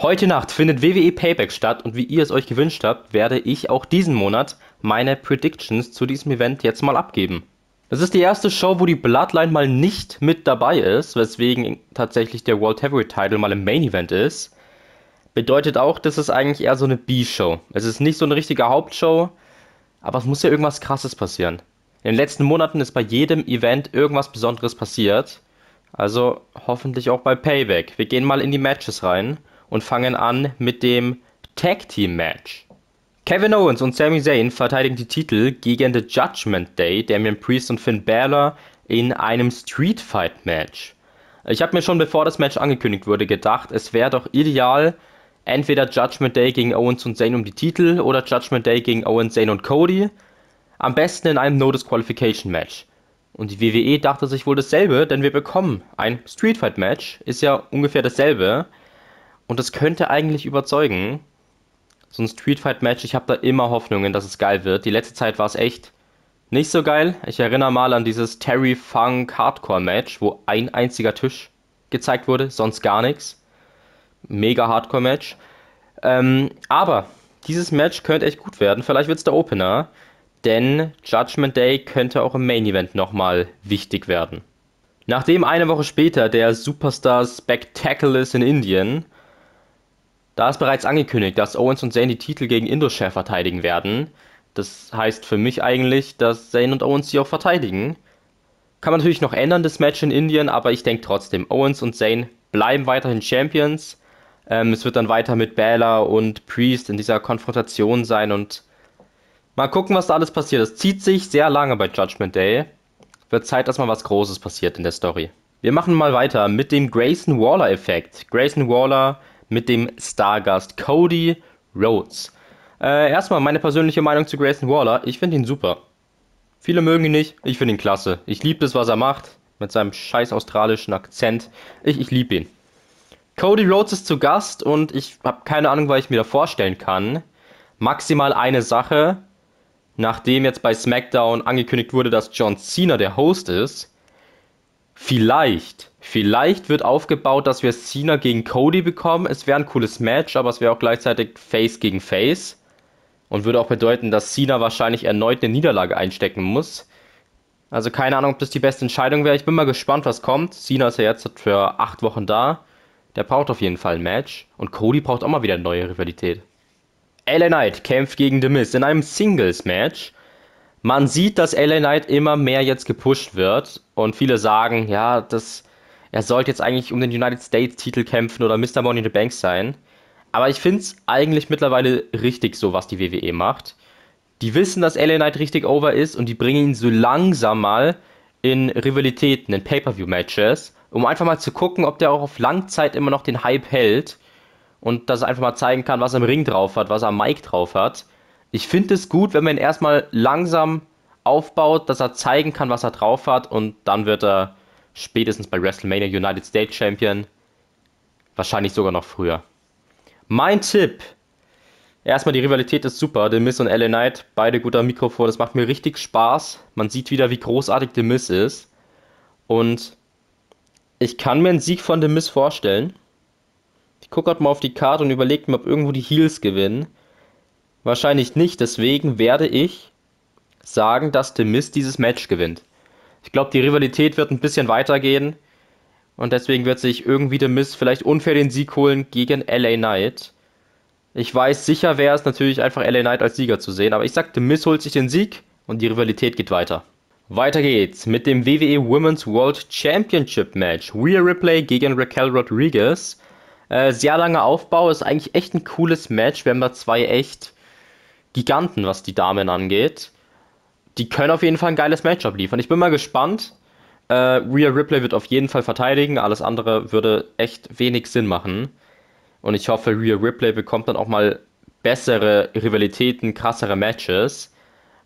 Heute Nacht findet WWE Payback statt und wie ihr es euch gewünscht habt, werde ich auch diesen Monat meine Predictions zu diesem Event jetzt mal abgeben. Das ist die erste Show, wo die Bloodline mal nicht mit dabei ist, weswegen tatsächlich der World Heavyweight Title mal im Main Event ist. Bedeutet auch, dass es eigentlich eher so eine B-Show. Es ist nicht so eine richtige Hauptshow, aber es muss ja irgendwas Krasses passieren. In den letzten Monaten ist bei jedem Event irgendwas Besonderes passiert. Also hoffentlich auch bei Payback. Wir gehen mal in die Matches rein und fangen an mit dem Tag Team Match. Kevin Owens und Sami Zayn verteidigen die Titel gegen The Judgment Day, Damian Priest und Finn Balor in einem Street Fight Match. Ich habe mir schon bevor das Match angekündigt wurde gedacht, es wäre doch ideal, entweder Judgment Day gegen Owens und Zayn um die Titel oder Judgment Day gegen Owens, Zayn und Cody. Am besten in einem No Disqualification Match. Und die WWE dachte sich wohl dasselbe, denn wir bekommen ein Street Fight Match, ist ja ungefähr dasselbe. Und das könnte eigentlich überzeugen. So ein Street Fight Match, ich habe da immer Hoffnungen, dass es geil wird. Die letzte Zeit war es echt nicht so geil. Ich erinnere mal an dieses Terry Funk Hardcore Match, wo ein einziger Tisch gezeigt wurde, sonst gar nichts. Mega Hardcore Match. Ähm, aber dieses Match könnte echt gut werden. Vielleicht wird es der Opener, denn Judgment Day könnte auch im Main Event nochmal wichtig werden. Nachdem eine Woche später der Superstar Spectacle ist in Indien da ist bereits angekündigt, dass Owens und Zayn die Titel gegen Indus-Chef verteidigen werden. Das heißt für mich eigentlich, dass Zayn und Owens sie auch verteidigen. Kann man natürlich noch ändern, das Match in Indien, aber ich denke trotzdem, Owens und Zayn bleiben weiterhin Champions. Ähm, es wird dann weiter mit Baylor und Priest in dieser Konfrontation sein und mal gucken, was da alles passiert. Es zieht sich sehr lange bei Judgment Day. Wird Zeit, dass mal was Großes passiert in der Story. Wir machen mal weiter mit dem Grayson Waller-Effekt. Grayson Waller mit dem Stargast Cody Rhodes. Äh, erstmal meine persönliche Meinung zu Grayson Waller. Ich finde ihn super. Viele mögen ihn nicht. Ich finde ihn klasse. Ich liebe das, was er macht. Mit seinem scheiß australischen Akzent. Ich, ich liebe ihn. Cody Rhodes ist zu Gast und ich habe keine Ahnung, was ich mir da vorstellen kann. Maximal eine Sache. Nachdem jetzt bei SmackDown angekündigt wurde, dass John Cena der Host ist, Vielleicht. Vielleicht wird aufgebaut, dass wir Cena gegen Cody bekommen. Es wäre ein cooles Match, aber es wäre auch gleichzeitig Face gegen Face. Und würde auch bedeuten, dass Cena wahrscheinlich erneut eine Niederlage einstecken muss. Also keine Ahnung, ob das die beste Entscheidung wäre. Ich bin mal gespannt, was kommt. Cena ist ja jetzt für acht Wochen da. Der braucht auf jeden Fall ein Match. Und Cody braucht auch mal wieder eine neue Rivalität. LA Knight kämpft gegen The Miz in einem Singles-Match man sieht, dass LA Knight immer mehr jetzt gepusht wird und viele sagen, ja, das, er sollte jetzt eigentlich um den United States Titel kämpfen oder Mr. Money in the Bank sein. Aber ich finde es eigentlich mittlerweile richtig so, was die WWE macht. Die wissen, dass LA Knight richtig over ist und die bringen ihn so langsam mal in Rivalitäten, in Pay-Per-View-Matches, um einfach mal zu gucken, ob der auch auf Langzeit immer noch den Hype hält und dass er einfach mal zeigen kann, was er im Ring drauf hat, was er am Mic drauf hat. Ich finde es gut, wenn man ihn erstmal langsam aufbaut, dass er zeigen kann, was er drauf hat und dann wird er spätestens bei WrestleMania United States Champion. Wahrscheinlich sogar noch früher. Mein Tipp. Erstmal, die Rivalität ist super. The Miss und LA Knight, beide guter Mikrofon. Das macht mir richtig Spaß. Man sieht wieder, wie großartig The Miss ist. Und ich kann mir einen Sieg von The Miss vorstellen. Ich gucke halt mal auf die Karte und überlege mir, ob irgendwo die Heels gewinnen. Wahrscheinlich nicht, deswegen werde ich sagen, dass The Mist dieses Match gewinnt. Ich glaube, die Rivalität wird ein bisschen weitergehen und deswegen wird sich irgendwie The Mist vielleicht unfair den Sieg holen gegen LA Knight. Ich weiß, sicher wäre es natürlich einfach LA Knight als Sieger zu sehen, aber ich sage, The Mist holt sich den Sieg und die Rivalität geht weiter. Weiter geht's mit dem WWE Women's World Championship Match. Rhea Ripley gegen Raquel Rodriguez. Äh, sehr langer Aufbau, ist eigentlich echt ein cooles Match. Wir haben da zwei echt Giganten, was die Damen angeht. Die können auf jeden Fall ein geiles Matchup liefern. Ich bin mal gespannt. Äh, Rhea Ripley wird auf jeden Fall verteidigen. Alles andere würde echt wenig Sinn machen. Und ich hoffe, Rhea Ripley bekommt dann auch mal bessere Rivalitäten, krassere Matches.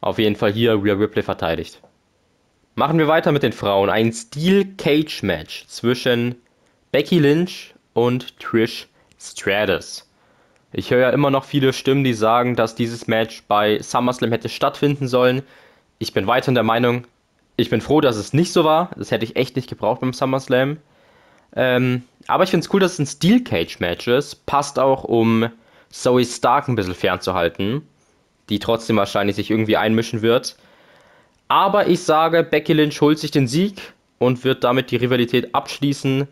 Auf jeden Fall hier Rhea Ripley verteidigt. Machen wir weiter mit den Frauen. Ein Steel Cage Match zwischen Becky Lynch und Trish Stratus. Ich höre ja immer noch viele Stimmen, die sagen, dass dieses Match bei SummerSlam hätte stattfinden sollen. Ich bin weiterhin der Meinung, ich bin froh, dass es nicht so war. Das hätte ich echt nicht gebraucht beim SummerSlam. Ähm, aber ich finde es cool, dass es ein Steel Cage Match ist. Passt auch, um Zoe Stark ein bisschen fernzuhalten, die trotzdem wahrscheinlich sich irgendwie einmischen wird. Aber ich sage, Becky Lynch holt sich den Sieg und wird damit die Rivalität abschließen.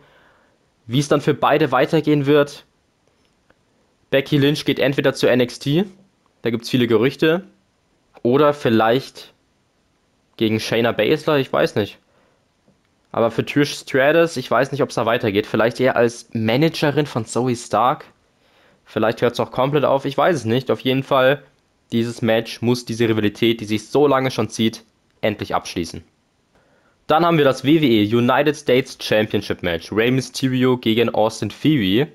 Wie es dann für beide weitergehen wird, Becky Lynch geht entweder zu NXT, da gibt es viele Gerüchte, oder vielleicht gegen Shayna Baszler, ich weiß nicht. Aber für Trish Stratus, ich weiß nicht, ob es da weitergeht. Vielleicht eher als Managerin von Zoe Stark. Vielleicht hört es auch komplett auf, ich weiß es nicht. Auf jeden Fall, dieses Match muss diese Rivalität, die sich so lange schon zieht, endlich abschließen. Dann haben wir das WWE United States Championship Match. Rey Mysterio gegen Austin Theory.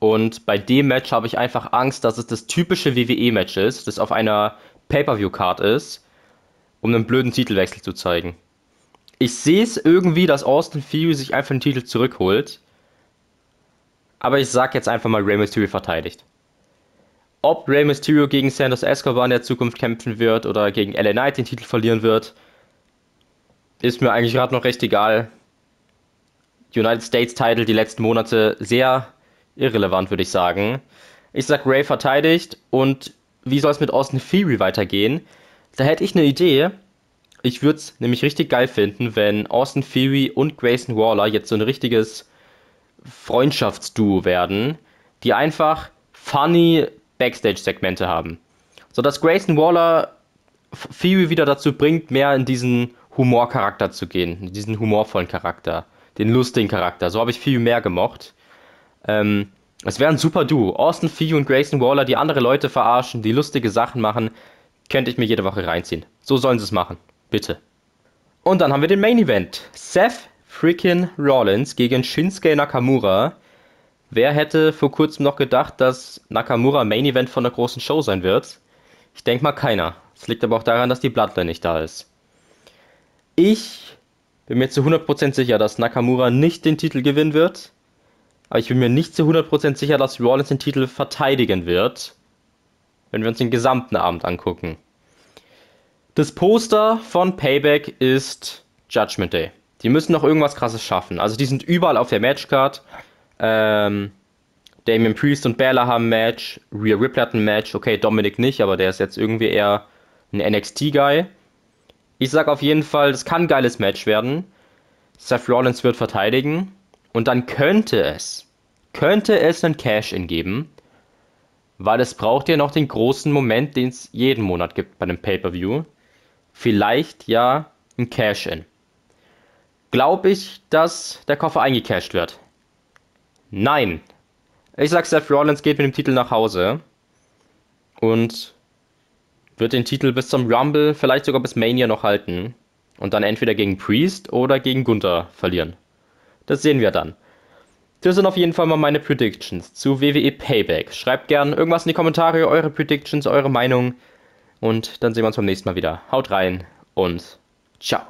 Und bei dem Match habe ich einfach Angst, dass es das typische WWE-Match ist, das auf einer Pay-per-view-Card ist, um einen blöden Titelwechsel zu zeigen. Ich sehe es irgendwie, dass Austin Theory sich einfach den Titel zurückholt. Aber ich sage jetzt einfach mal, Rey Mysterio verteidigt. Ob Rey Mysterio gegen Santos Escobar in der Zukunft kämpfen wird oder gegen LA Knight den Titel verlieren wird, ist mir eigentlich gerade noch recht egal. United States Title die letzten Monate sehr irrelevant, würde ich sagen. Ich sag, Ray verteidigt und wie soll es mit Austin Theory weitergehen? Da hätte ich eine Idee. Ich würde es nämlich richtig geil finden, wenn Austin Theory und Grayson Waller jetzt so ein richtiges Freundschaftsduo werden, die einfach funny Backstage-Segmente haben. Sodass Grayson Waller Theory wieder dazu bringt, mehr in diesen Humorcharakter zu gehen, in diesen humorvollen Charakter, den lustigen Charakter. So habe ich Theory mehr gemocht. Ähm, es wäre ein super Duo. Austin Fee und Grayson Waller, die andere Leute verarschen, die lustige Sachen machen, könnte ich mir jede Woche reinziehen. So sollen sie es machen. Bitte. Und dann haben wir den Main Event. Seth freaking Rollins gegen Shinsuke Nakamura. Wer hätte vor kurzem noch gedacht, dass Nakamura Main Event von der großen Show sein wird? Ich denke mal keiner. Es liegt aber auch daran, dass die Bloodline nicht da ist. Ich bin mir zu 100% sicher, dass Nakamura nicht den Titel gewinnen wird. Aber ich bin mir nicht zu 100% sicher, dass Rollins den Titel verteidigen wird, wenn wir uns den gesamten Abend angucken. Das Poster von Payback ist Judgment Day. Die müssen noch irgendwas krasses schaffen. Also die sind überall auf der Matchcard. Ähm, Damien Priest und Bella haben ein Match, Rhea Ripley hat ein Match, okay, Dominic nicht, aber der ist jetzt irgendwie eher ein NXT-Guy. Ich sag auf jeden Fall, das kann ein geiles Match werden. Seth Rollins wird verteidigen. Und dann könnte es, könnte es einen Cash-In geben, weil es braucht ja noch den großen Moment, den es jeden Monat gibt bei einem Pay-Per-View. Vielleicht ja ein Cash-In. Glaube ich, dass der Koffer eingecashed wird? Nein. Ich sag, Seth Rollins geht mit dem Titel nach Hause und wird den Titel bis zum Rumble, vielleicht sogar bis Mania noch halten und dann entweder gegen Priest oder gegen Gunther verlieren. Das sehen wir dann. Das sind auf jeden Fall mal meine Predictions zu WWE Payback. Schreibt gern irgendwas in die Kommentare, eure Predictions, eure Meinung. Und dann sehen wir uns beim nächsten Mal wieder. Haut rein und ciao.